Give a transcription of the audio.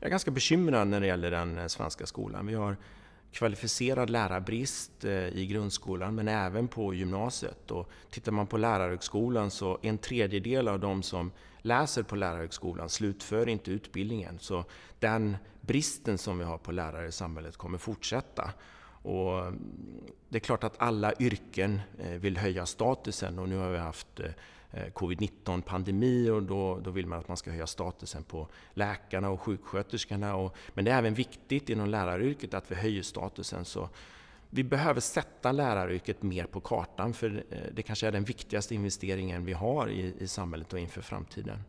Jag är ganska bekymrad när det gäller den eh, svenska skolan. Vi har kvalificerad lärarbrist eh, i grundskolan men även på gymnasiet. Och tittar man på lärarhögskolan så en tredjedel av de som läser på lärarhögskolan slutför inte utbildningen. Så den bristen som vi har på lärare i samhället kommer fortsätta. Och mm, det är klart att alla yrken eh, vill höja statusen och nu har vi haft eh, eh, covid-19 pandemi och då, då vill man att man ska höja statusen på läkarna och sjuksköterskorna. Och, men det är även viktigt inom läraryrket att vi höjer statusen. Så vi behöver sätta läraryrket mer på kartan för det kanske är den viktigaste investeringen vi har i, i samhället och inför framtiden.